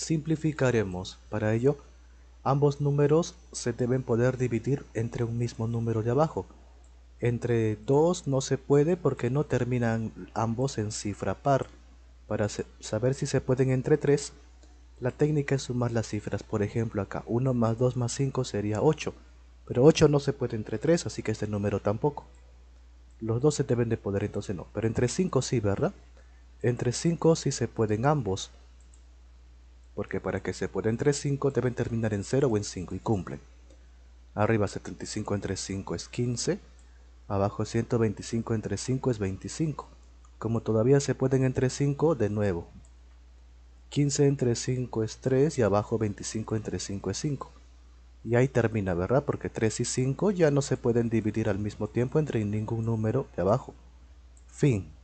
Simplificaremos. Para ello, ambos números se deben poder dividir entre un mismo número de abajo. Entre dos no se puede porque no terminan ambos en cifra par. Para saber si se pueden entre 3 la técnica es sumar las cifras. Por ejemplo, acá 1 más 2 más 5 sería 8. Pero 8 no se puede entre 3, así que este número tampoco. Los dos se deben de poder, entonces no. Pero entre 5 sí, ¿verdad? Entre 5 sí se pueden ambos porque para que se pueda entre 5 deben terminar en 0 o en 5 y cumplen. Arriba 75 entre 5 es 15, abajo 125 entre 5 es 25. Como todavía se pueden entre 5, de nuevo. 15 entre 5 es 3 y abajo 25 entre 5 es 5. Y ahí termina, ¿verdad? Porque 3 y 5 ya no se pueden dividir al mismo tiempo entre ningún número de abajo. Fin.